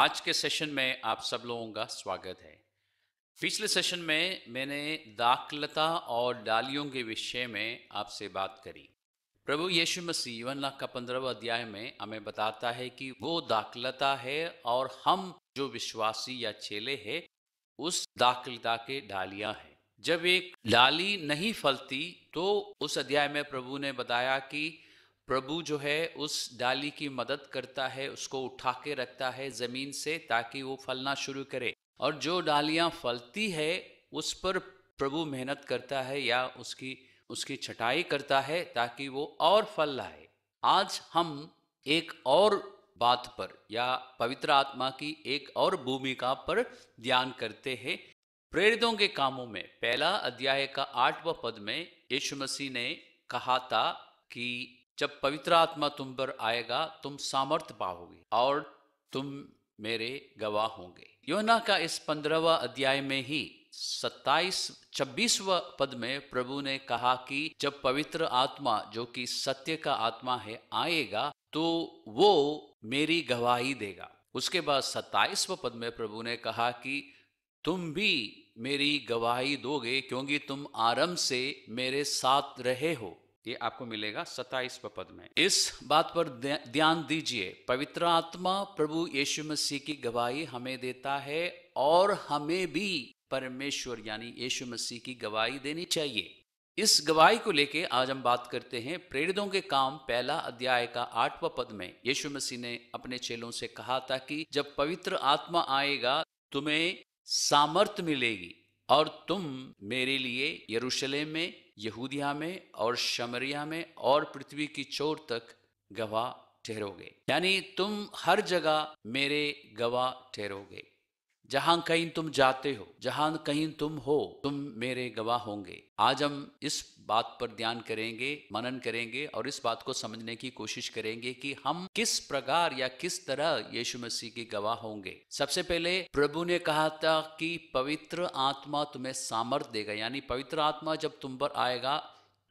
आज के सेशन में आप सब लोगों का स्वागत है पिछले सेशन में मैंने दाखलता और डालियों के विषय में आपसे बात करी प्रभु यीशु मसीह यूवन लाख का पंद्रहवा अध्याय में हमें बताता है कि वो दाखलता है और हम जो विश्वासी या चेले है उस दाखलता के डालियां हैं जब एक डाली नहीं फलती तो उस अध्याय में प्रभु ने बताया कि प्रभु जो है उस डाली की मदद करता है उसको उठा के रखता है ज़मीन से ताकि वो फलना शुरू करे और जो डालियां फलती है उस पर प्रभु मेहनत करता है या उसकी उसकी छटाई करता है ताकि वो और फल लाए आज हम एक और बात पर या पवित्र आत्मा की एक और भूमिका पर ध्यान करते हैं प्रेरितों के कामों में पहला अध्याय का आठवां पद में यीशु मसीह ने कहा था कि जब पवित्र आत्मा तुम पर आएगा तुम सामर्थ्य पाओगे और तुम मेरे गवाह होंगे योना का इस पंद्रहवा अध्याय में ही सत्ताईस छब्बीसवा पद में प्रभु ने कहा कि जब पवित्र आत्मा जो कि सत्य का आत्मा है आएगा तो वो मेरी गवाही देगा उसके बाद सत्ताईसवा पद में प्रभु ने कहा कि तुम भी मेरी गवाही दोगे क्योंकि तुम आरंभ से मेरे साथ रहे हो ये आपको मिलेगा सताइस पद में इस बात पर ध्यान दीजिए पवित्र आत्मा प्रभु यीशु मसीह की गवाही हमें देता है और हमें भी परमेश्वर यानी यीशु मसीह की गवाही देनी चाहिए इस गवाही को लेके आज हम बात करते हैं प्रेरितों के काम पहला अध्याय का आठवां पद में यीशु मसीह ने अपने चेलों से कहा था कि जब पवित्र आत्मा आएगा तुम्हें सामर्थ मिलेगी और तुम मेरे लिए यरूशलेम में यहूदिया में और शमरिया में और पृथ्वी की चोर तक गवाह ठहरोगे यानी तुम हर जगह मेरे गवाह ठहरोगे जहां कहीं तुम जाते हो जहां कहीं तुम हो तुम मेरे गवाह होंगे आज हम इस बात पर ध्यान करेंगे मनन करेंगे और इस बात को समझने की कोशिश करेंगे कि हम किस प्रकार या किस तरह यीशु मसीह के गवाह होंगे सबसे पहले प्रभु ने कहा था कि पवित्र आत्मा तुम्हें सामर्थ देगा यानी पवित्र आत्मा जब तुम पर आएगा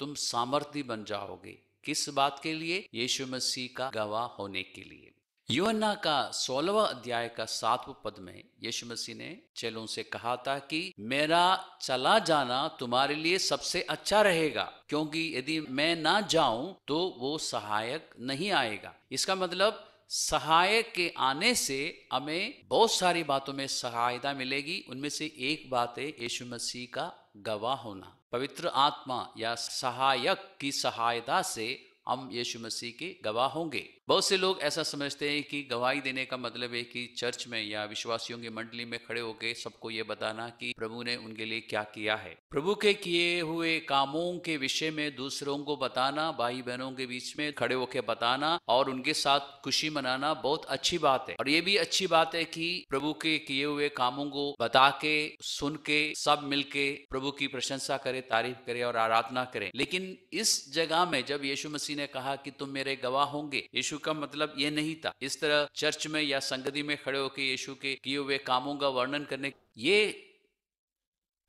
तुम सामर्थ्य बन जाओगे किस बात के लिए यीशु मसीह का गवाह होने के लिए योहन्ना का सोलहवा अध्याय का सातवें पद में यीशु मसीह ने चेलों से कहा था कि मेरा चला जाना तुम्हारे लिए सबसे अच्छा रहेगा क्योंकि यदि मैं ना जाऊं तो वो सहायक नहीं आएगा इसका मतलब सहायक के आने से हमें बहुत सारी बातों में सहायता मिलेगी उनमें से एक बात है यीशु मसीह का गवाह होना पवित्र आत्मा या सहायक की सहायता से हम यीशु मसीह के गवाह होंगे बहुत से लोग ऐसा समझते हैं कि गवाही देने का मतलब है कि चर्च में या विश्वासियों की मंडली में खड़े होकर सबको ये बताना कि प्रभु ने उनके लिए क्या किया है प्रभु के किए हुए कामों के विषय में दूसरों को बताना भाई बहनों के बीच में खड़े होकर बताना और उनके साथ खुशी मनाना बहुत अच्छी बात है और ये भी अच्छी बात है कि प्रभु के किए हुए कामों को बता के सुन के सब मिल के प्रभु की प्रशंसा करे तारीफ करे और आराधना करे लेकिन इस जगह में जब यीशु मसीह ने कहा कि तुम मेरे गवाह होंगे यीशु का मतलब ये नहीं था इस तरह चर्च में या संगति में खड़े होकर यीशु के किए हुए कामों का वर्णन करने ये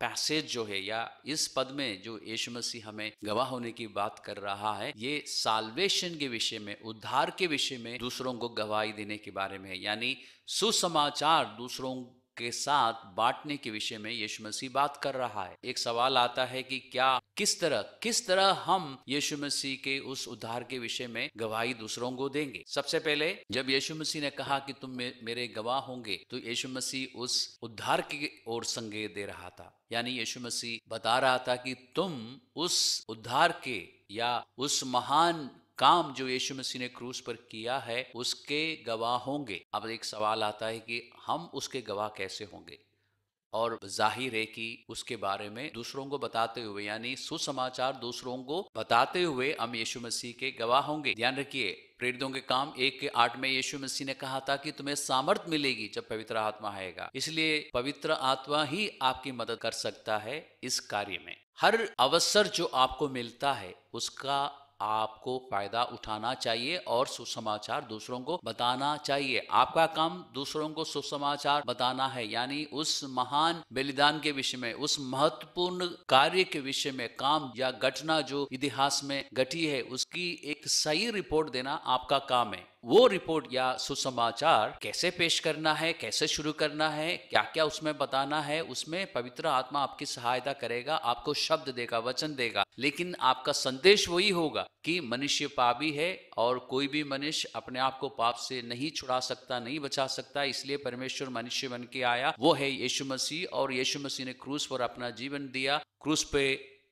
पैसेज जो है या इस पद में जो यीशु मसीह हमें गवाह होने की बात कर रहा है ये साल्वेशन के विषय में उद्धार के विषय में दूसरों को गवाही देने के बारे में है यानी सुसमाचार दूसरों के साथ बांटने के विषय में यीशु मसीह बात कर रहा है एक सवाल आता है कि क्या किस तरह किस तरह हम यीशु मसीह के उस उद्धार के विषय में गवाही दूसरों को देंगे सबसे पहले जब यीशु मसीह ने कहा कि तुम मेरे गवाह होंगे तो यीशु मसीह उस उद्धार की ओर संकेत दे रहा था यानी यीशु मसीह बता रहा था कि तुम उस उद्धार के या उस महान काम जो यीशु मसीह ने क्रूस पर किया है उसके गवाह होंगे अब एक सवाल आता है कि हम उसके गवाह कैसे होंगे और जाहिर है कि उसके बारे में दूसरों को बताते हुए यानी सुसमाचार दूसरों को बताते हुए हम यीशु मसीह के गवाह होंगे ध्यान रखिए प्रेरितों के काम एक के आठ में यीशु मसीह ने कहा था कि तुम्हें सामर्थ मिलेगी जब पवित्र आत्मा आएगा इसलिए पवित्र आत्मा ही आपकी मदद कर सकता है इस कार्य में हर अवसर जो आपको मिलता है उसका आपको फायदा उठाना चाहिए और सुसमाचार दूसरों को बताना चाहिए आपका काम दूसरों को सुसमाचार बताना है यानी उस महान बलिदान के विषय में उस महत्वपूर्ण कार्य के विषय में काम या घटना जो इतिहास में घटी है उसकी एक सही रिपोर्ट देना आपका काम है वो रिपोर्ट या सुसमाचार कैसे पेश करना है कैसे शुरू करना है क्या क्या उसमें बताना है उसमें पवित्र आत्मा आपकी सहायता करेगा आपको शब्द देगा वचन देगा लेकिन आपका संदेश वही होगा कि मनुष्य पापी है और कोई भी मनुष्य अपने आप को पाप से नहीं छुड़ा सकता नहीं बचा सकता इसलिए परमेश्वर मनुष्य बन के आया वो है यीशु मसीह और यीशु मसीह ने क्रूस पर अपना जीवन दिया क्रूस पे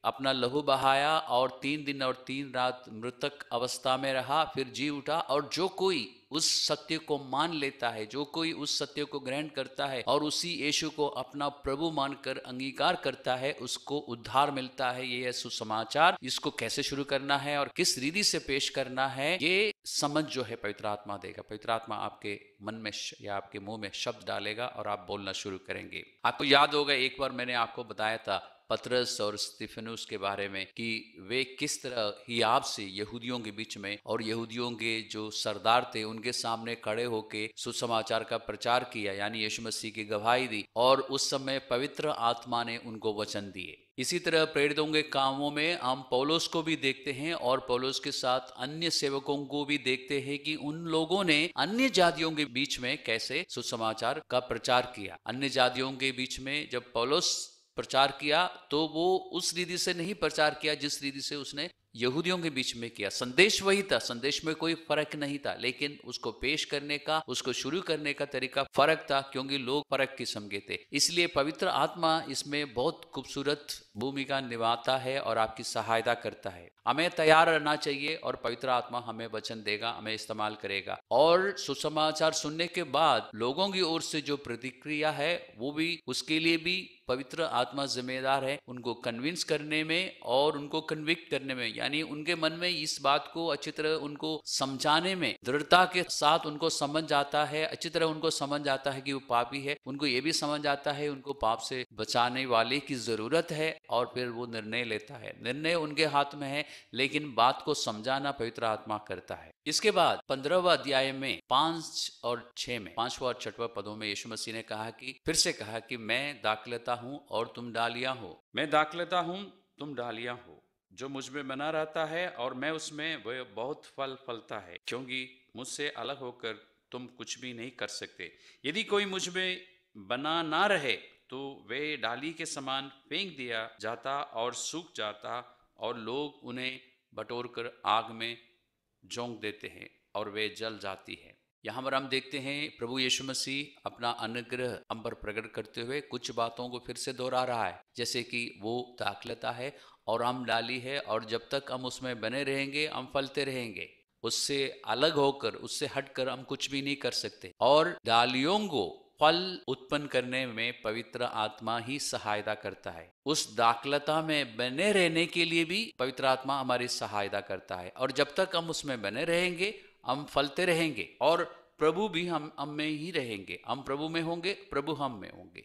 अपना लहू बहाया और तीन दिन और तीन रात मृतक अवस्था में रहा फिर जी उठा और जो कोई उस सत्य को मान लेता है जो कोई उस सत्य को ग्रहण करता है और उसी यशु को अपना प्रभु मानकर अंगीकार करता है उसको उद्धार मिलता है ये है सुसमाचार इसको कैसे शुरू करना है और किस रीति से पेश करना है ये समझ जो है पवित्र आत्मा देगा पवित्र आत्मा आपके मन में या आपके मुंह में शब्द डालेगा और आप बोलना शुरू करेंगे आपको याद होगा एक बार मैंने आपको बताया था पतरस और स्टीफनुस के बारे में कि वे किस तरह ही आपसे यहूदियों के बीच में और यहूदियों के जो सरदार थे उनके सामने खड़े होके सुसमाचार का प्रचार किया यानी यीशु मसीह की गवाही दी और उस समय पवित्र आत्मा ने उनको वचन दिए इसी तरह प्रेरितों के कामों में हम पौलोस को भी देखते हैं और पौलोस के साथ अन्य सेवकों को भी देखते हैं कि उन लोगों ने अन्य जातियों के बीच में कैसे सुसमाचार का प्रचार किया अन्य जातियों के बीच में जब पौलोस प्रचार किया तो वो उस रीति से नहीं प्रचार किया जिस रीति से उसने यहूदियों के बीच में किया संदेश वही था संदेश में कोई फर्क नहीं था लेकिन उसको पेश करने का उसको शुरू करने का तरीका फर्क था क्योंकि लोग फर्क किस्म के थे इसलिए पवित्र आत्मा इसमें बहुत खूबसूरत भूमिका निभाता है और आपकी सहायता करता है हमें तैयार रहना चाहिए और पवित्र आत्मा हमें वचन देगा हमें इस्तेमाल करेगा और सुसमाचार सुनने के बाद लोगों की ओर से जो प्रतिक्रिया है वो भी उसके लिए भी पवित्र आत्मा जिम्मेदार है उनको कन्विंस करने में और उनको कन्विक्ट करने में यानी उनके मन में इस बात को अच्छी तरह उनको समझाने में दृढ़ता के साथ उनको समझ आता है अच्छी तरह उनको समझ आता है कि वो पापी है उनको ये भी समझ आता है उनको पाप से बचाने वाले की जरूरत है और फिर वो निर्णय लेता है निर्णय उनके हाथ में है लेकिन बात को समझाना पवित्र आत्मा करता है इसके बाद पंद्रहवा अध्याय में पांच और छह में पांचवा और छठवा पदों में यीशु मसीह ने कहा कि फिर से कहा कि मैं दाखलता हूँ और तुम डालिया हो मैं दाखलता हूँ तुम डालिया हो जो मुझ में बना रहता है और मैं उसमें वह बहुत फल फलता है क्योंकि मुझसे अलग होकर तुम कुछ भी नहीं कर सकते यदि कोई मुझ में बना ना रहे तो वे डाली के समान फेंक दिया जाता और सूख जाता और लोग उन्हें बटोर कर आग में जोंक देते हैं और वे जल जाती है यहाँ पर हम देखते हैं प्रभु यीशु मसीह अपना अनुग्रह हम पर प्रकट करते हुए कुछ बातों को फिर से दोहरा रहा है जैसे कि वो दाखलता है और हम डाली है और जब तक हम उसमें बने रहेंगे हम फलते रहेंगे उससे अलग होकर उससे हटकर हम कुछ भी नहीं कर सकते और डालियों को फल उत्पन्न करने में पवित्र आत्मा ही सहायता करता है उस दाखलता में बने रहने के लिए भी पवित्र आत्मा हमारी सहायता करता है और जब तक हम उसमें बने रहेंगे हम फलते रहेंगे और प्रभु भी हम हम में ही रहेंगे हम प्रभु में होंगे प्रभु हम में होंगे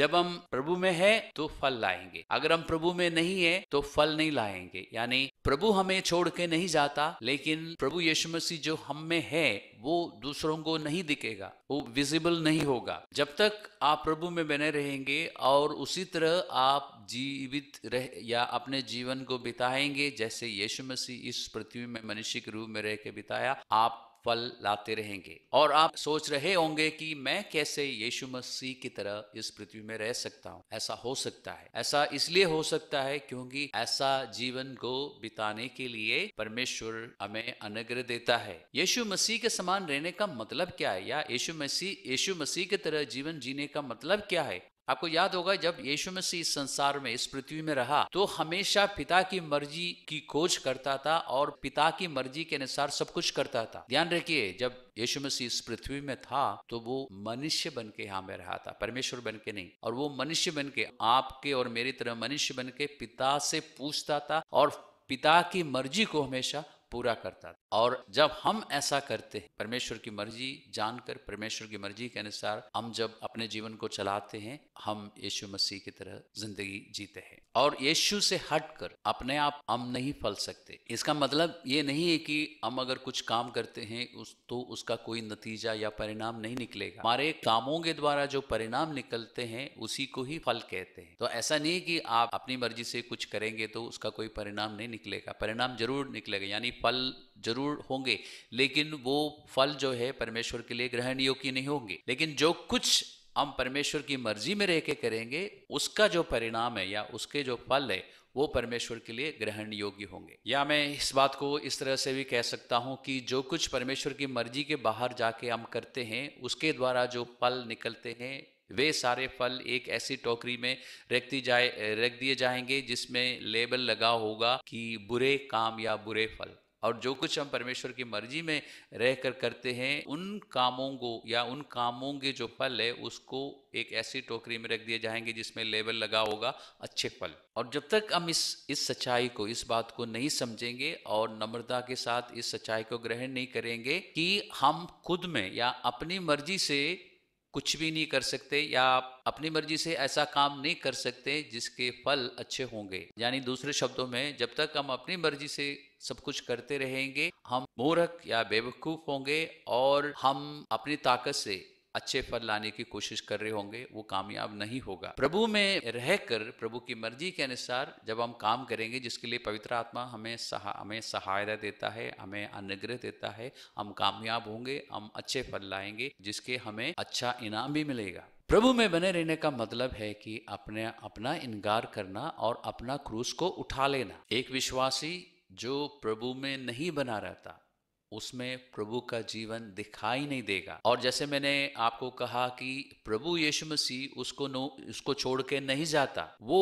जब हम प्रभु में है तो फल लाएंगे अगर हम प्रभु में नहीं है तो फल नहीं लाएंगे यानी प्रभु हमें छोड़ के नहीं जाता लेकिन प्रभु यीशु मसीह जो हम में है वो दूसरों को नहीं दिखेगा वो विजिबल नहीं होगा जब तक आप प्रभु में बने रहेंगे और उसी तरह आप जीवित रह या अपने जीवन को बिताएंगे जैसे यीशु मसीह इस पृथ्वी में मनुष्य के रूप में रह के बिताया आप फल लाते रहेंगे और आप सोच रहे होंगे कि मैं कैसे यीशु मसीह की तरह इस पृथ्वी में रह सकता हूँ ऐसा हो सकता है ऐसा इसलिए हो सकता है क्योंकि ऐसा जीवन को बिताने के लिए परमेश्वर हमें अनुग्रह देता है यीशु मसीह के समान रहने का मतलब क्या है या यीशु मसीह यीशु मसीह की तरह जीवन जीने का मतलब क्या है आपको याद होगा जब यीशु मसीह इस संसार में इस पृथ्वी में रहा तो हमेशा पिता की मर्जी की खोज करता था और पिता की मर्जी के अनुसार सब कुछ करता था ध्यान रखिए जब यीशु मसीह इस पृथ्वी में था तो वो मनुष्य बन के यहाँ में रहा था परमेश्वर बन के नहीं और वो मनुष्य बन के आपके और मेरी तरह मनुष्य बन के पिता से पूछता था और पिता की मर्जी को हमेशा पूरा करता था और जब हम ऐसा करते हैं परमेश्वर की मर्जी जानकर परमेश्वर की मर्जी के अनुसार हम जब अपने जीवन को चलाते हैं हम यीशु मसीह की तरह जिंदगी जीते हैं और यीशु से हटकर अपने आप हम नहीं फल सकते इसका मतलब ये नहीं है कि हम अगर कुछ काम करते हैं उस तो उसका कोई नतीजा या परिणाम नहीं निकलेगा हमारे कामों के द्वारा जो परिणाम निकलते हैं उसी को ही फल कहते हैं तो ऐसा नहीं कि आप अपनी मर्जी से कुछ करेंगे तो उसका कोई परिणाम नहीं निकलेगा परिणाम जरूर निकलेगा यानी फल जरूर होंगे लेकिन वो फल जो है परमेश्वर के लिए ग्रहण योग्य नहीं होंगे लेकिन जो कुछ हम परमेश्वर की मर्जी में रह के करेंगे उसका जो परिणाम है या उसके जो फल है वो परमेश्वर के लिए ग्रहण योग्य होंगे या मैं इस बात को इस तरह से भी कह सकता हूँ कि जो कुछ परमेश्वर की मर्जी के बाहर जाके हम करते हैं उसके द्वारा जो फल निकलते हैं वे सारे फल एक ऐसी टोकरी में रख दी जाए रख दिए जाएंगे जिसमें लेबल लगा होगा कि बुरे काम या बुरे फल और जो कुछ हम परमेश्वर की मर्जी में रह कर करते हैं उन कामों को या उन कामों के जो फल है उसको एक ऐसी टोकरी में रख दिए जाएंगे जिसमें लेबल लगा होगा अच्छे फल और जब तक हम इस इस सच्चाई को इस बात को नहीं समझेंगे और नम्रता के साथ इस सच्चाई को ग्रहण नहीं करेंगे कि हम खुद में या अपनी मर्जी से कुछ भी नहीं कर सकते या आप अपनी मर्जी से ऐसा काम नहीं कर सकते जिसके फल अच्छे होंगे यानी दूसरे शब्दों में जब तक हम अपनी मर्जी से सब कुछ करते रहेंगे हम मूर्ख या बेवकूफ होंगे और हम अपनी ताकत से अच्छे फल लाने की कोशिश कर रहे होंगे वो कामयाब नहीं होगा प्रभु में रहकर प्रभु की मर्जी के अनुसार जब हम काम करेंगे जिसके लिए पवित्र आत्मा हमें सहा हमें सहायता देता है हमें अनुग्रह देता है हम कामयाब होंगे हम अच्छे फल लाएंगे जिसके हमें अच्छा इनाम भी मिलेगा प्रभु में बने रहने का मतलब है कि अपने अपना इनकार करना और अपना क्रूस को उठा लेना एक विश्वासी जो प्रभु में नहीं बना रहता उसमें प्रभु का जीवन दिखाई नहीं देगा और जैसे मैंने आपको कहा कि प्रभु यीशु मसीह उसको नो उसको छोड़ के नहीं जाता वो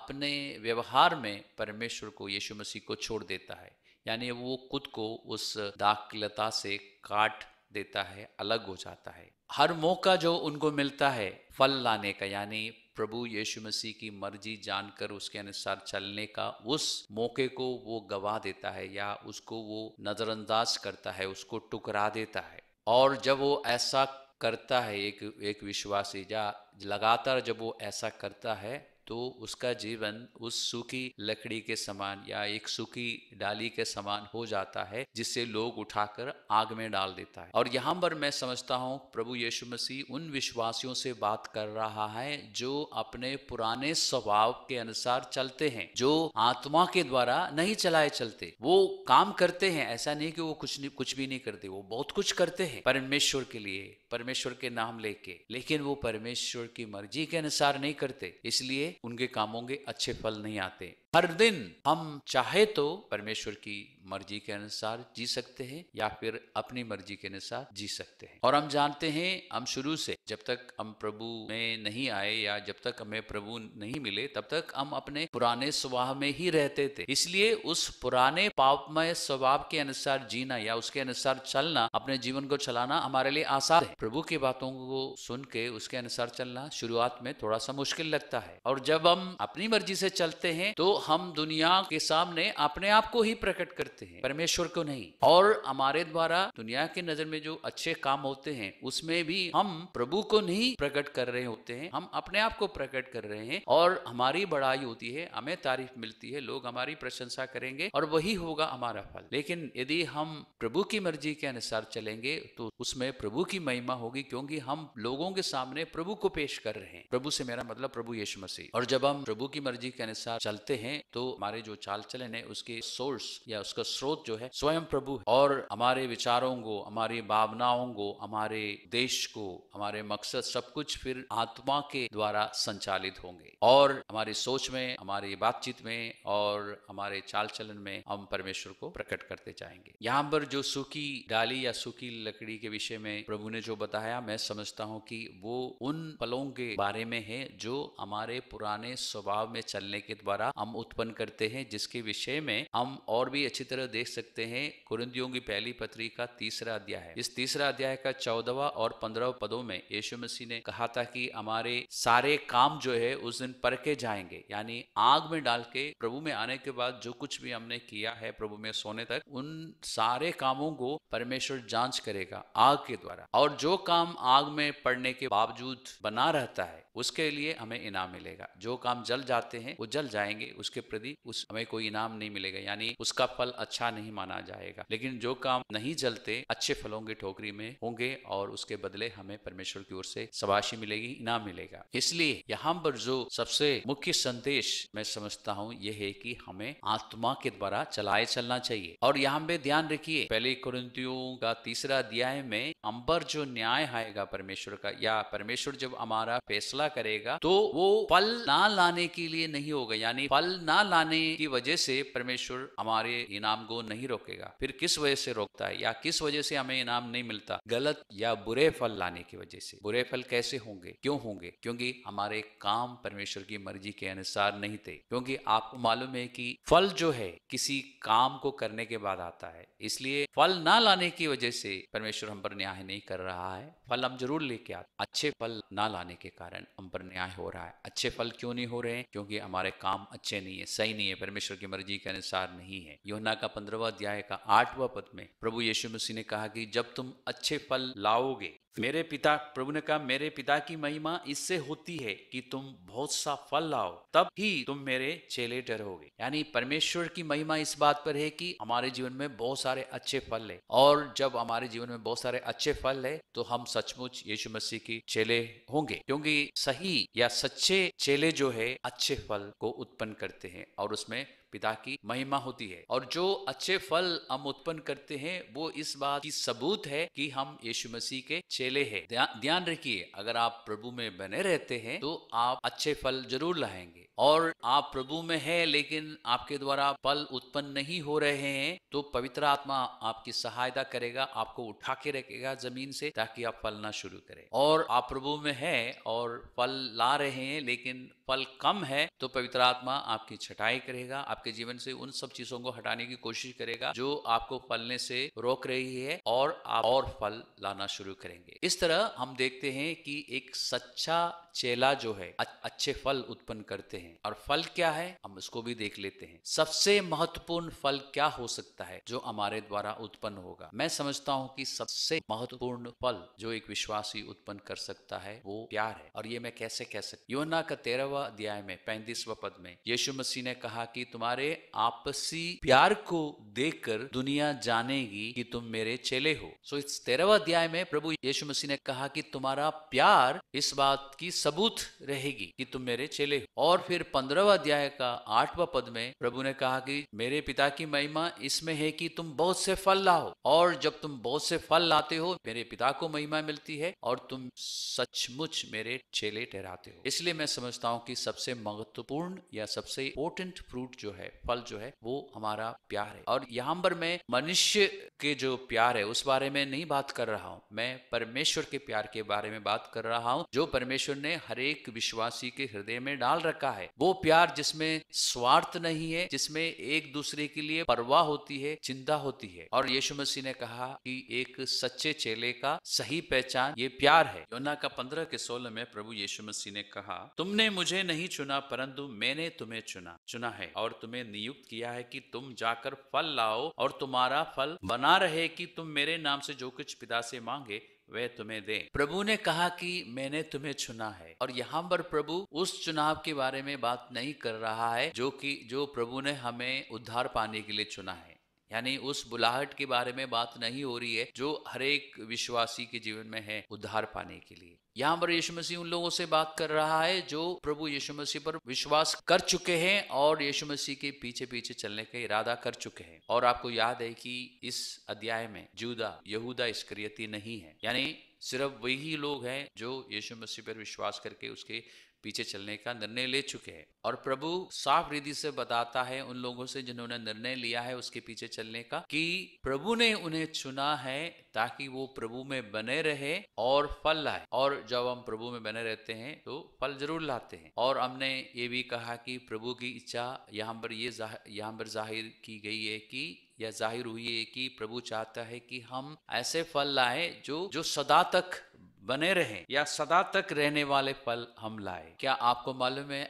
अपने व्यवहार में परमेश्वर को यीशु मसीह को छोड़ देता है यानी वो खुद को उस दाखलता से काट देता है अलग हो जाता है हर मौका जो उनको मिलता है फल लाने का यानी प्रभु यीशु मसीह की मर्जी जानकर उसके अनुसार चलने का उस मौके को वो गवा देता है या उसको वो नज़रअंदाज करता है उसको टुकरा देता है और जब वो ऐसा करता है एक एक विश्वासी या लगातार जब वो ऐसा करता है तो उसका जीवन उस सूखी लकड़ी के समान या एक सूखी डाली के समान हो जाता है जिसे लोग उठाकर आग में डाल देता है और यहाँ पर मैं समझता हूँ प्रभु यीशु मसीह उन विश्वासियों से बात कर रहा है जो अपने पुराने स्वभाव के अनुसार चलते हैं जो आत्मा के द्वारा नहीं चलाए चलते वो काम करते हैं ऐसा नहीं कि वो कुछ नहीं कुछ भी नहीं करते वो बहुत कुछ करते हैं परमेश्वर के लिए परमेश्वर के नाम लेके लेकिन वो परमेश्वर की मर्जी के अनुसार नहीं करते इसलिए उनके कामों के अच्छे फल नहीं आते हर दिन हम चाहे तो परमेश्वर की मर्जी के अनुसार जी सकते हैं या फिर अपनी मर्जी के अनुसार जी सकते हैं और हम जानते हैं हम शुरू से जब तक हम प्रभु में नहीं आए या जब तक हमें प्रभु नहीं मिले तब तक हम अपने पुराने स्वभाव में ही रहते थे इसलिए उस पुराने पापमय स्वभाव के अनुसार जीना या उसके अनुसार चलना अपने जीवन को चलाना हमारे लिए आसान है प्रभु की बातों को सुन के उसके अनुसार चलना शुरुआत में थोड़ा सा मुश्किल लगता है और जब हम अपनी मर्जी से चलते हैं तो हम दुनिया के सामने अपने आप को ही प्रकट करते हैं परमेश्वर को नहीं और हमारे द्वारा दुनिया के नजर में जो अच्छे काम होते हैं उसमें भी हम प्रभु को नहीं प्रकट कर रहे होते हैं हम अपने आप को प्रकट कर रहे हैं और हमारी बड़ाई होती है हमें तारीफ मिलती है लोग हमारी प्रशंसा करेंगे और वही होगा हमारा फल लेकिन यदि हम प्रभु की मर्जी के अनुसार चलेंगे तो उसमें प्रभु की महिमा होगी क्योंकि हम लोगों के सामने प्रभु को पेश कर रहे हैं प्रभु से मेरा मतलब प्रभु यीशु मसीह और जब हम प्रभु की मर्जी के अनुसार चलते हैं हैं तो हमारे जो चाल चलन है उसके सोर्स या उसका स्रोत जो है स्वयं प्रभु है और हमारे विचारों को हमारी भावनाओं को हमारे देश को हमारे मकसद सब कुछ फिर आत्मा के द्वारा संचालित होंगे और हमारी सोच में हमारी बातचीत में और हमारे चाल चलन में हम परमेश्वर को प्रकट करते जाएंगे यहाँ पर जो सूखी डाली या सूखी लकड़ी के विषय में प्रभु ने जो बताया मैं समझता हूँ कि वो उन पलों के बारे में है जो हमारे पुराने स्वभाव में चलने के द्वारा हम उत्पन्न करते हैं जिसके विषय में हम और भी अच्छी तरह देख सकते हैं कुरुंदियों की पहली पत्री का तीसरा अध्याय इस तीसरा अध्याय का चौदवा और पंद्रह पदों में यीशु मसीह ने कहा था कि हमारे सारे काम जो है उस दिन के जाएंगे यानी आग में डाल के प्रभु में आने के बाद जो कुछ भी हमने किया है प्रभु में सोने तक उन सारे कामों को परमेश्वर जांच करेगा आग के द्वारा और जो काम आग में पड़ने के बावजूद बना रहता है उसके लिए हमें इनाम मिलेगा जो काम जल जाते हैं वो जल जाएंगे उसके उसके प्रति उस हमें कोई इनाम नहीं मिलेगा यानी उसका फल अच्छा नहीं माना जाएगा लेकिन जो काम नहीं जलते अच्छे फलों की ठोकरी में होंगे और उसके बदले हमें परमेश्वर की ओर से सबाशी मिलेगी इनाम मिलेगा इसलिए यहाँ पर जो सबसे मुख्य संदेश मैं समझता हूँ यह है कि हमें आत्मा के द्वारा चलाए चलना चाहिए और यहाँ पे ध्यान रखिए पहले कुरंतियों का तीसरा अध्याय में अंबर जो न्याय आएगा परमेश्वर का या परमेश्वर जब हमारा फैसला करेगा तो वो फल ना लाने के लिए नहीं होगा यानी फल ना लाने की वजह से परमेश्वर हमारे इनाम को नहीं रोकेगा फिर किस वजह से रोकता है या किस वजह से हमें इनाम नहीं मिलता गलत या बुरे फल लाने की वजह से बुरे फल कैसे होंगे क्यों होंगे क्योंकि हमारे काम परमेश्वर की मर्जी के अनुसार नहीं थे क्योंकि आपको मालूम है कि फल जो है किसी काम को करने के बाद आता है इसलिए फल ना लाने की वजह से परमेश्वर हम पर न्याय नहीं कर रहा है फल हम जरूर लेके आते अच्छे फल ना लाने के कारण हम पर न्याय हो रहा है अच्छे फल क्यों नहीं हो रहे हैं क्योंकि हमारे काम अच्छे नहीं है सही नहीं है परमेश्वर की मर्जी के अनुसार नहीं है योना का पंद्रवा अध्याय का आठवां पद में प्रभु यीशु मसीह ने कहा कि जब तुम अच्छे फल लाओगे मेरे पिता प्रभु ने कहा मेरे पिता की महिमा इससे होती है कि तुम बहुत सा फल लाओ तब ही तुम मेरे चेले डरोगे यानी परमेश्वर की महिमा इस बात पर है कि हमारे जीवन में बहुत सारे अच्छे फल है और जब हमारे जीवन में बहुत सारे अच्छे फल है तो हम सचमुच यीशु मसीह की चेले होंगे क्योंकि सही या सच्चे चेले जो है अच्छे फल को उत्पन्न करते हैं और उसमें पिता की महिमा होती है और जो अच्छे फल हम उत्पन्न करते हैं वो इस बात की सबूत है कि हम यीशु मसीह के चेले हैं ध्यान रखिए अगर आप प्रभु में बने रहते हैं तो आप अच्छे फल जरूर लाएंगे और आप प्रभु में हैं लेकिन आपके द्वारा पल उत्पन्न नहीं हो रहे हैं तो पवित्र आत्मा आपकी सहायता करेगा आपको उठा के रखेगा जमीन से ताकि आप फलना शुरू करें और आप प्रभु में हैं और फल ला रहे हैं लेकिन फल कम है तो पवित्र आत्मा आपकी छटाई करेगा आपके जीवन से उन सब चीजों को हटाने की कोशिश करेगा जो आपको फलने से रोक रही है और आप और फल लाना शुरू करेंगे इस तरह हम देखते हैं कि एक सच्चा चेला जो है अच्छे फल उत्पन्न करते हैं हैं और फल क्या है हम उसको भी देख लेते हैं सबसे महत्वपूर्ण फल क्या हो सकता है जो हमारे द्वारा उत्पन्न होगा मैं समझता हूँ कि सबसे महत्वपूर्ण फल जो एक विश्वासी उत्पन्न कर सकता है वो प्यार है और ये मैं कैसे कह सकता योना का तेरहवा अध्याय में पैंतीसवा पद में यीशु मसीह ने कहा कि तुम्हारे आपसी प्यार को देखकर दुनिया जानेगी कि तुम मेरे चेले हो सो इस तेरहवा अध्याय में प्रभु यीशु मसीह ने कहा कि तुम्हारा प्यार इस बात की सबूत रहेगी कि तुम मेरे चेले हो और फिर फिर पंद्रहवा अध्याय का आठवा पद में प्रभु ने कहा कि मेरे पिता की महिमा इसमें है कि तुम बहुत से फल लाओ और जब तुम बहुत से फल लाते हो मेरे पिता को महिमा मिलती है और तुम सचमुच मेरे चेले ठहराते हो इसलिए मैं समझता हूँ कि सबसे महत्वपूर्ण या सबसे इम्पोर्टेंट फ्रूट जो है फल जो है वो हमारा प्यार है और यहाँ पर मैं मनुष्य के जो प्यार है उस बारे में नहीं बात कर रहा हूँ मैं परमेश्वर के प्यार के बारे में बात कर रहा हूँ जो परमेश्वर ने हरेक विश्वासी के हृदय में डाल रखा है है वो प्यार जिसमें स्वार्थ नहीं है जिसमें एक दूसरे के लिए परवाह होती है चिंता होती है और यीशु मसीह ने कहा कि एक सच्चे चेले का सही पहचान ये प्यार है योना का पंद्रह के सोलह में प्रभु यीशु मसीह ने कहा तुमने मुझे नहीं चुना परंतु मैंने तुम्हें चुना चुना है और तुम्हें नियुक्त किया है कि तुम जाकर फल लाओ और तुम्हारा फल बना रहे कि तुम मेरे नाम से जो कुछ पिता से मांगे वे तुम्हें दे प्रभु ने कहा कि मैंने तुम्हें चुना है और यहाँ पर प्रभु उस चुनाव के बारे में बात नहीं कर रहा है जो कि जो प्रभु ने हमें उद्धार पाने के लिए चुना है यानी उस बुलाहट के बारे में बात नहीं हो रही है जो हर एक विश्वासी के जीवन में है उद्धार पाने के लिए यहाँ पर यीशु मसीह उन लोगों से बात कर रहा है जो प्रभु यीशु मसीह पर विश्वास कर चुके हैं और यीशु मसीह के पीछे पीछे चलने का इरादा कर चुके हैं और आपको याद है कि इस अध्याय में जूदा यहूदा इसक्रियती नहीं है यानी सिर्फ वही लोग हैं जो यीशु मसीह पर विश्वास करके उसके पीछे चलने का निर्णय ले चुके हैं और प्रभु साफ रीति से बताता है उन लोगों से जिन्होंने निर्णय लिया है उसके पीछे चलने का कि प्रभु ने उन्हें चुना है ताकि वो प्रभु में बने रहे और फल लाए और जब हम प्रभु में बने रहते हैं तो फल जरूर लाते हैं और हमने ये भी कहा कि प्रभु की इच्छा यहाँ पर ये यहाँ पर जाहिर की गई है कि यह जाहिर हुई है कि प्रभु चाहता है कि हम ऐसे फल लाए जो जो सदा तक बने रहें या सदा तक रहने वाले फल हम लाए क्या आपको मालूम है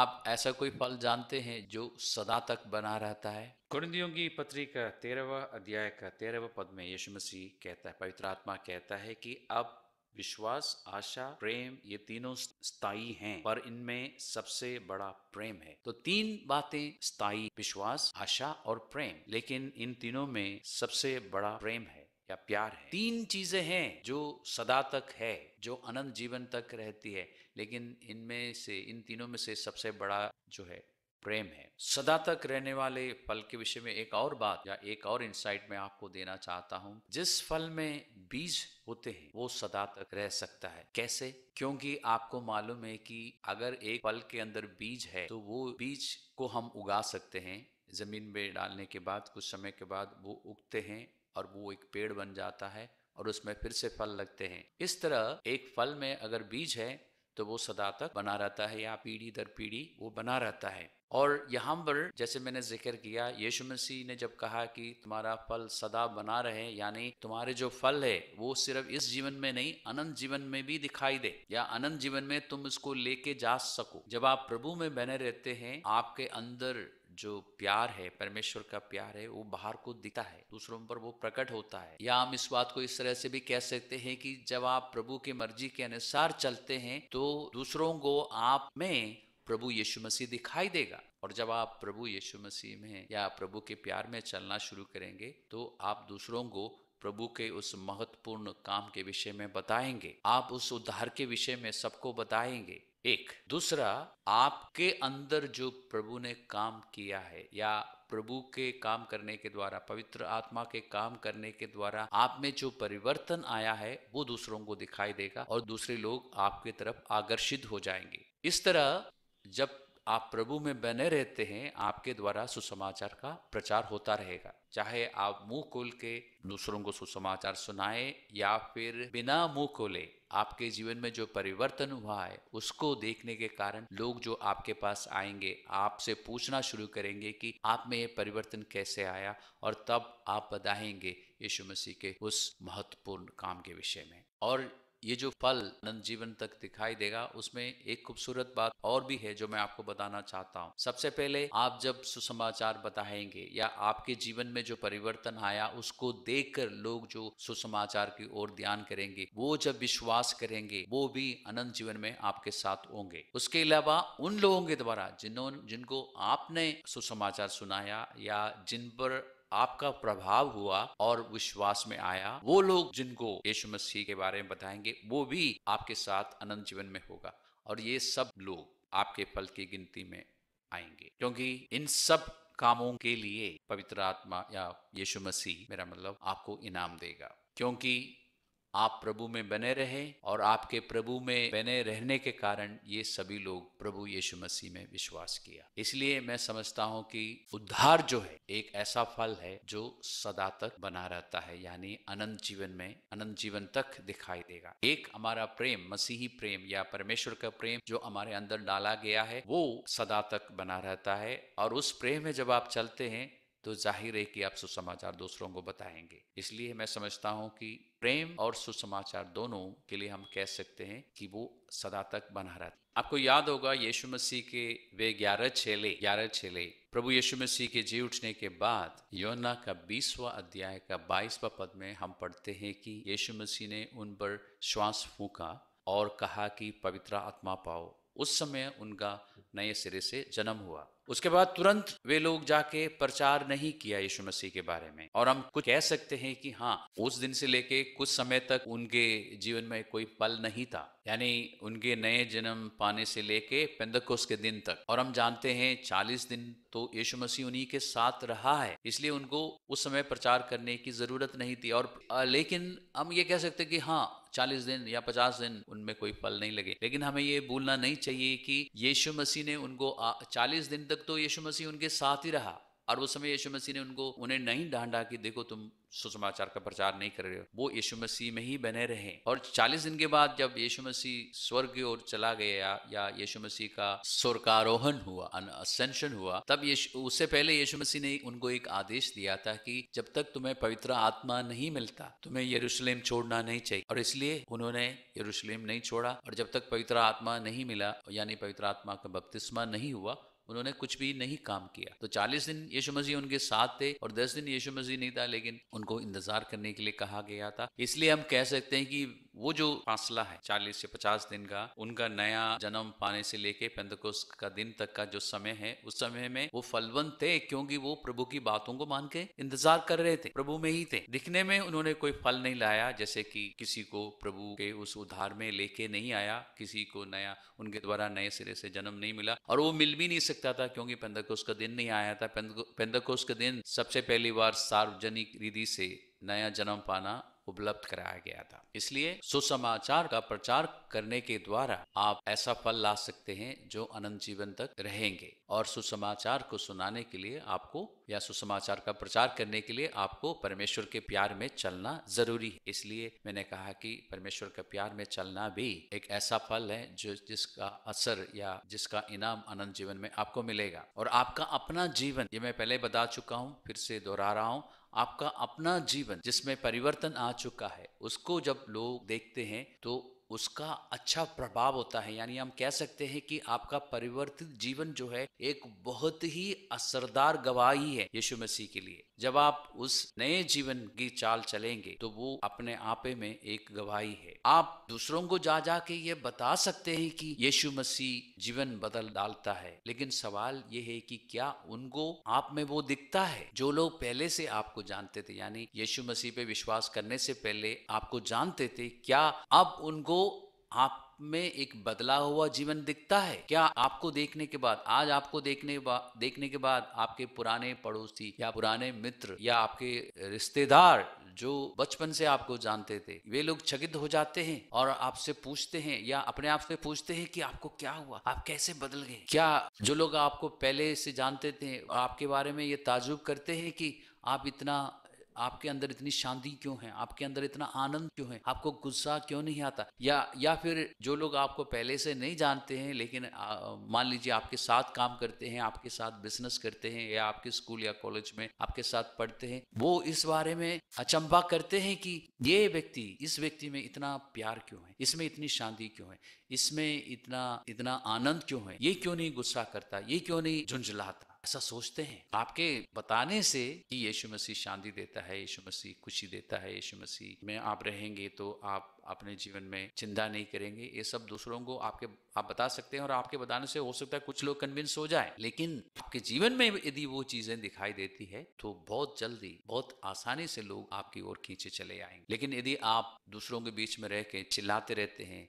आप ऐसा कोई फल जानते हैं जो सदा तक बना रहता है कुरंदियों की पत्री का तेरहवा अध्याय का तेरहवा पद में यीशु मसीह कहता है पवित्र आत्मा कहता है कि अब विश्वास आशा प्रेम ये तीनों स्थायी हैं पर इनमें सबसे बड़ा प्रेम है तो तीन बातें स्थाई विश्वास आशा और प्रेम लेकिन इन तीनों में सबसे बड़ा प्रेम है या प्यार है तीन चीजें हैं जो सदा तक है जो अनंत जीवन तक रहती है लेकिन इनमें से इन तीनों में से सबसे बड़ा जो है प्रेम है सदा तक रहने वाले फल के विषय में एक और बात या एक और इंसाइट में आपको देना चाहता हूँ जिस फल में बीज होते हैं वो सदा तक रह सकता है कैसे क्योंकि आपको मालूम है कि अगर एक फल के अंदर बीज है तो वो बीज को हम उगा सकते हैं जमीन में डालने के बाद कुछ समय के बाद वो उगते हैं और वो एक पेड़ बन जाता है और उसमें फिर से फल लगते हैं इस तरह एक फल में अगर बीज है तो वो सदा तक बना रहता है या पीढ़ी दर पीढ़ी वो बना रहता है और यहाँ पर जैसे मैंने जिक्र किया यीशु मसीह ने जब कहा कि तुम्हारा फल सदा बना रहे यानी तुम्हारे जो फल है वो सिर्फ इस जीवन में नहीं अनंत जीवन में भी दिखाई दे या अनंत जीवन में तुम इसको लेके जा सको जब आप प्रभु में बने रहते हैं आपके अंदर जो प्यार है परमेश्वर का प्यार है वो बाहर को दिखता है दूसरों पर वो प्रकट होता है या हम इस बात को इस तरह से भी कह सकते हैं कि जब आप प्रभु की मर्जी के अनुसार चलते हैं तो दूसरों को आप में प्रभु यीशु मसीह दिखाई देगा और जब आप प्रभु यीशु मसीह में या प्रभु के प्यार में चलना शुरू करेंगे तो आप दूसरों को प्रभु के उस महत्वपूर्ण काम के विषय में बताएंगे आप उस उद्धार के विषय में सबको बताएंगे एक दूसरा आपके अंदर जो प्रभु ने काम किया है या प्रभु के काम करने के द्वारा पवित्र आत्मा के काम करने के द्वारा आप में जो परिवर्तन आया है वो दूसरों को दिखाई देगा और दूसरे लोग आपके तरफ आकर्षित हो जाएंगे इस तरह जब आप प्रभु में बने रहते हैं आपके द्वारा सुसमाचार का प्रचार होता रहेगा चाहे आप मुंह खोल के दूसरों को सुसमाचार सुनाए या फिर बिना मुंह खोले आपके जीवन में जो परिवर्तन हुआ है उसको देखने के कारण लोग जो आपके पास आएंगे आपसे पूछना शुरू करेंगे कि आप में ये परिवर्तन कैसे आया और तब आप बताएंगे यीशु मसीह के उस महत्वपूर्ण काम के विषय में और ये जो फल अनंत जीवन तक दिखाई देगा उसमें एक खूबसूरत बात और भी है जो मैं आपको बताना चाहता हूँ सबसे पहले आप जब सुसमाचार बताएंगे या आपके जीवन में जो परिवर्तन आया उसको देखकर लोग जो सुसमाचार की ओर ध्यान करेंगे वो जब विश्वास करेंगे वो भी अनंत जीवन में आपके साथ होंगे उसके अलावा उन लोगों के द्वारा जिन्होंने जिनको आपने सुसमाचार सुनाया या जिन पर आपका प्रभाव हुआ और विश्वास में आया वो लोग जिनको यीशु मसीह के बारे में बताएंगे वो भी आपके साथ अनंत जीवन में होगा और ये सब लोग आपके फल की गिनती में आएंगे क्योंकि इन सब कामों के लिए पवित्र आत्मा या यीशु मसीह मेरा मतलब आपको इनाम देगा क्योंकि आप प्रभु में बने रहे और आपके प्रभु में बने रहने के कारण ये सभी लोग प्रभु यीशु मसीह में विश्वास किया इसलिए मैं समझता हूँ कि उद्धार जो है एक ऐसा फल है जो सदा तक बना रहता है यानी अनंत जीवन में अनंत जीवन तक दिखाई देगा एक हमारा प्रेम मसीही प्रेम या परमेश्वर का प्रेम जो हमारे अंदर डाला गया है वो सदा तक बना रहता है और उस प्रेम में जब आप चलते हैं तो जाहिर है कि आप सुसमाचार दूसरों को बताएंगे इसलिए मैं समझता हूँ कि प्रेम और सुसमाचार दोनों के लिए हम कह सकते हैं कि वो सदा तक बना रहता आपको याद होगा यीशु मसीह के वे ग्यारह छेले ग्यारह छेले प्रभु यीशु मसीह के जी उठने के बाद योना का बीसवा अध्याय का बाईसवा पद में हम पढ़ते हैं कि यीशु मसीह ने उन पर श्वास फूका और कहा कि पवित्र आत्मा पाओ उस समय उनका नए सिरे से जन्म हुआ उसके बाद तुरंत वे लोग जाके प्रचार नहीं किया यीशु मसीह के बारे में और हम कुछ कह सकते हैं कि हाँ उस दिन से लेके कुछ समय तक उनके जीवन में कोई पल नहीं था यानी उनके नए जन्म पाने से लेके पेंदकोस के दिन तक और हम जानते हैं चालीस दिन तो यीशु मसीह उन्हीं के साथ रहा है इसलिए उनको उस समय प्रचार करने की जरूरत नहीं थी और लेकिन हम ये कह सकते कि हाँ चालीस दिन या पचास दिन उनमें कोई पल नहीं लगे लेकिन हमें ये भूलना नहीं चाहिए कि यीशु मसीह ने उनको चालीस दिन तक तो यीशु मसीह उनके साथ ही रहा और उस समय यीशु मसीह ने उनको उन्हें नहीं डांडा कि देखो तुम सुसमाचार का प्रचार नहीं कर रहे हो वो यीशु मसीह में ही बने रहे और 40 दिन के बाद जब यीशु मसीह स्वर्ग की ओर चला गया या यीशु मसीह का स्वर्गारोहण हुआ असेंशन हुआ तब उससे पहले यीशु मसीह ने उनको एक आदेश दिया था कि जब तक तुम्हें पवित्र आत्मा नहीं मिलता तुम्हें यरूशलेम छोड़ना नहीं चाहिए और इसलिए उन्होंने यरूशलेम नहीं छोड़ा और जब तक पवित्र आत्मा नहीं मिला यानी पवित्र आत्मा का बपतिस्मा नहीं हुआ उन्होंने कुछ भी नहीं काम किया तो 40 दिन यीशु मसीह उनके साथ थे और 10 दिन यीशु मसीह नहीं था लेकिन उनको इंतजार करने के लिए कहा गया था इसलिए हम कह सकते हैं कि वो जो फासला है चालीस से पचास दिन का उनका नया जन्म पाने से लेके पेंदकोस का दिन तक का जो समय है उस समय में वो फलवंत थे क्योंकि वो प्रभु की बातों को मान के इंतजार कर रहे थे प्रभु में ही थे दिखने में उन्होंने कोई फल नहीं लाया जैसे कि किसी को प्रभु के उस उधार में लेके नहीं आया किसी को नया उनके द्वारा नए सिरे से जन्म नहीं मिला और वो मिल भी नहीं सकता था क्योंकि पेंदकोस का दिन नहीं आया था पेंदकोस का दिन सबसे पहली बार सार्वजनिक रीति से नया जन्म पाना उपलब्ध कराया गया था इसलिए सुसमाचार का प्रचार करने के द्वारा आप ऐसा फल ला सकते हैं जो अनंत जीवन तक रहेंगे और सुसमाचार को सुनाने के लिए आपको या सुसमाचार का प्रचार करने के लिए आपको परमेश्वर के प्यार में चलना जरूरी है इसलिए मैंने कहा कि परमेश्वर के प्यार में चलना भी एक ऐसा फल है जो जिसका असर या जिसका इनाम अनंत जीवन में आपको मिलेगा और आपका अपना जीवन ये मैं पहले बता चुका हूँ फिर से दोहरा रहा हूँ आपका अपना जीवन जिसमें परिवर्तन आ चुका है उसको जब लोग देखते हैं तो उसका अच्छा प्रभाव होता है यानी हम कह सकते हैं कि आपका परिवर्तित जीवन जो है एक बहुत ही असरदार गवाही है यीशु मसीह के लिए जब आप उस नए जीवन की चाल चलेंगे तो वो अपने आपे में एक गवाही है आप दूसरों को जा जा के ये बता सकते हैं कि यीशु मसीह जीवन बदल डालता है लेकिन सवाल ये है कि क्या उनको आप में वो दिखता है जो लोग पहले से आपको जानते थे यानी यीशु मसीह पे विश्वास करने से पहले आपको जानते थे क्या अब उनको आप में एक बदला हुआ जीवन दिखता है क्या आपको देखने के बाद आज आपको देखने बा, देखने के बाद आपके पुराने पड़ोसी या पुराने मित्र या आपके रिश्तेदार जो बचपन से आपको जानते थे वे लोग चकित हो जाते हैं और आपसे पूछते हैं या अपने आप से पूछते हैं कि आपको क्या हुआ आप कैसे बदल गए क्या जो लोग आपको पहले से जानते थे आपके बारे में ये ताजुब करते हैं कि आप इतना आपके अंदर इतनी शांति क्यों है आपके अंदर इतना आनंद क्यों है आपको गुस्सा क्यों नहीं आता या या फिर जो लोग आपको पहले से नहीं जानते हैं लेकिन मान लीजिए आपके साथ काम करते हैं आपके साथ बिजनेस करते हैं या आपके स्कूल या कॉलेज में आपके साथ पढ़ते हैं वो इस बारे में अचंबा करते हैं कि ये व्यक्ति इस व्यक्ति में इतना प्यार क्यों है इसमें इतनी शांति क्यों है इसमें इतना इतना आनंद क्यों है ये क्यों नहीं गुस्सा करता ये क्यों नहीं झुंझलाता ऐसा सोचते हैं आपके बताने से कि यीशु मसीह शांति देता है यीशु मसीह खुशी देता है यीशु मसीह में आप रहेंगे तो आप अपने जीवन में चिंता नहीं करेंगे ये सब दूसरों को आपके आप बता सकते हैं और आपके बताने से हो सकता है कुछ लोग कन्विंस हो जाए लेकिन आपके जीवन में यदि वो चीजें दिखाई देती है तो बहुत जल्दी बहुत आसानी से लोग आपकी ओर खींचे चले आएंगे लेकिन यदि आप दूसरों के बीच में रह के चिल्लाते रहते हैं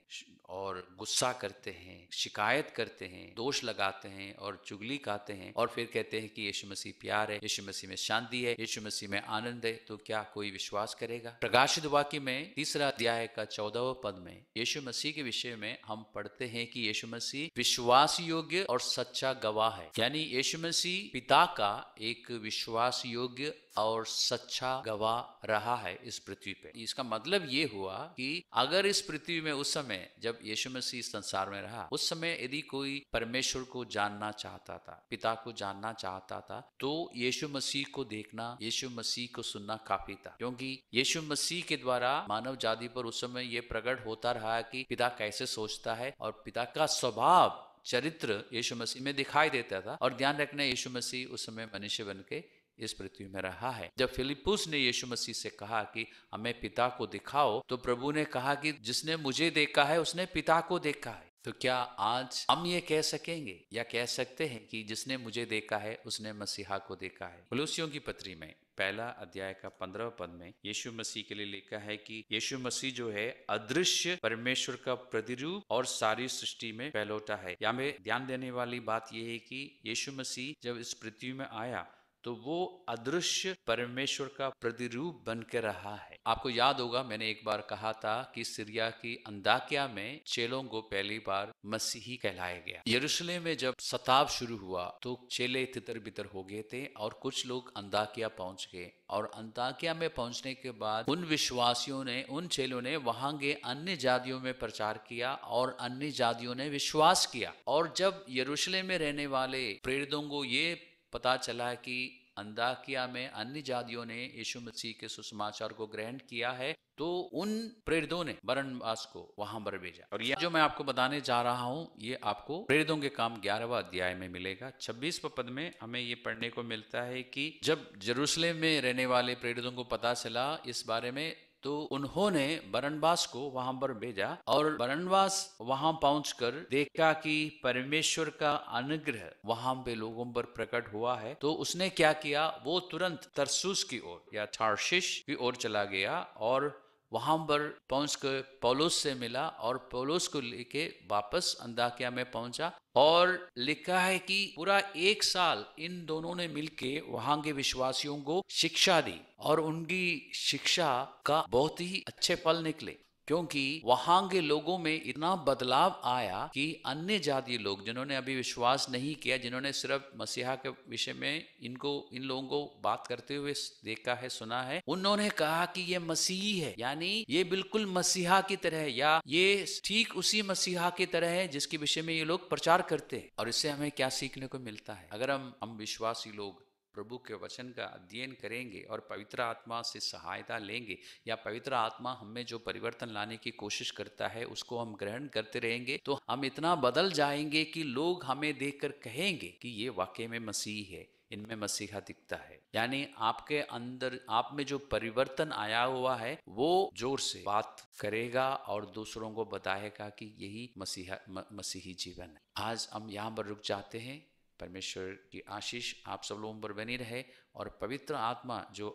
और गुस्सा करते हैं शिकायत करते हैं दोष लगाते हैं और चुगली खाते हैं और फिर कहते हैं कि यीशु मसीह प्यार है यीशु मसीह में शांति है यीशु मसीह में आनंद है तो क्या कोई विश्वास करेगा प्रकाशित वाक्य में तीसरा अध्याय का चौदहवें पद में यीशु मसीह के विषय में हम पढ़ते हैं कि यीशु मसीह विश्वास योग्य और सच्चा गवाह है यानी यीशु मसीह पिता का एक विश्वास योग्य और सच्चा गवाह रहा है इस पृथ्वी पे इसका मतलब ये हुआ कि अगर इस पृथ्वी में उस समय जब यीशु मसीह संसार में रहा उस समय यदि कोई परमेश्वर को जानना चाहता था पिता को जानना चाहता था तो यीशु मसीह को देखना यीशु मसीह को सुनना काफी था क्योंकि यीशु मसीह के द्वारा मानव जाति पर उस समय ये प्रकट होता रहा कि पिता कैसे सोचता है और पिता का स्वभाव चरित्र यीशु मसीह में दिखाई देता था और ध्यान रखना यीशु मसीह उस समय मनुष्य बन के इस पृथ्वी में रहा है जब फिलिपुस ने यीशु मसीह से कहा कि हमें पिता को दिखाओ तो प्रभु ने कहा कि जिसने मुझे देखा है उसने पिता को देखा है तो क्या आज हम ये कह सकेंगे या कह सकते हैं कि जिसने मुझे देखा है उसने मसीहा को देखा है कुलूसियों की पत्री में पहला अध्याय का पंद्रह पद में यीशु मसीह के लिए लिखा है कि यीशु मसीह जो है अदृश्य परमेश्वर का प्रतिरूप और सारी सृष्टि में पहलौटा है यहाँ में ध्यान देने वाली बात यह है कि यीशु मसीह जब इस पृथ्वी में आया तो वो अदृश्य परमेश्वर का प्रतिरूप बन के रहा है आपको याद होगा मैंने एक बार कहा था कि सीरिया की अंदाकिया में चेलों को पहली बार मसीही कहलाया गया यरूशलेम में जब सताब शुरू हुआ तो चेले तितर बितर हो गए थे और कुछ लोग अंदाकिया पहुंच गए और अंताकिया में पहुंचने के बाद उन विश्वासियों ने उन चेलों ने वहां के अन्य जातियों में प्रचार किया और अन्य जातियों ने विश्वास किया और जब यरूशलेम में रहने वाले प्रेरितों को ये पता चला कि अंदाकिया में अन्य जातियों ने यीशु मसीह के सुसमाचार को ग्रहण किया है तो उन प्रेरितों ने बरनबास को वहां पर भेजा और यह जो मैं आपको बताने जा रहा हूं ये आपको प्रेरितों के काम ग्यारहवा अध्याय में मिलेगा छब्बीसवा पद में हमें ये पढ़ने को मिलता है कि जब जरूसलेम में रहने वाले प्रेरितों को पता चला इस बारे में तो उन्होंने बरनवास को वहां पर भेजा और बरनवास वहां पहुंचकर देखा कि परमेश्वर का अनुग्रह वहां पे लोगों पर प्रकट हुआ है तो उसने क्या किया वो तुरंत तरसूस की ओर या थारशिश की ओर चला गया और वहाँ पर पहुँच कर पोलोस से मिला और पोलोस को लेके वापस अंदाकिया में पहुंचा और लिखा है कि पूरा एक साल इन दोनों ने मिलके वहां के विश्वासियों को शिक्षा दी और उनकी शिक्षा का बहुत ही अच्छे फल निकले क्योंकि वहां के लोगों में इतना बदलाव आया कि अन्य जाति लोग जिन्होंने अभी विश्वास नहीं किया जिन्होंने सिर्फ मसीहा के विषय में इनको इन लोगों को बात करते हुए देखा है सुना है उन्होंने कहा कि ये मसीही है यानी ये बिल्कुल मसीहा की तरह है या ये ठीक उसी मसीहा की तरह है जिसके विषय में ये लोग प्रचार करते हैं और इससे हमें क्या सीखने को मिलता है अगर हम हम विश्वासी लोग प्रभु के वचन का अध्ययन करेंगे और पवित्र आत्मा से सहायता लेंगे या पवित्र आत्मा हमें जो परिवर्तन लाने की कोशिश करता है उसको हम ग्रहण करते रहेंगे तो हम इतना बदल जाएंगे कि लोग हमें देखकर कहेंगे कि ये वाकई में मसीह है इनमें मसीहा दिखता है यानी आपके अंदर आप में जो परिवर्तन आया हुआ है वो जोर से बात करेगा और दूसरों को बताएगा कि यही मसीहा म, मसीही जीवन है आज हम यहाँ पर रुक जाते हैं परमेश्वर की आशीष आप सब लोगों पर बनी रहे और पवित्र आत्मा जो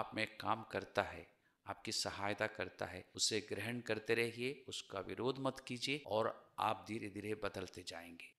आप में काम करता है आपकी सहायता करता है उसे ग्रहण करते रहिए उसका विरोध मत कीजिए और आप धीरे धीरे बदलते जाएंगे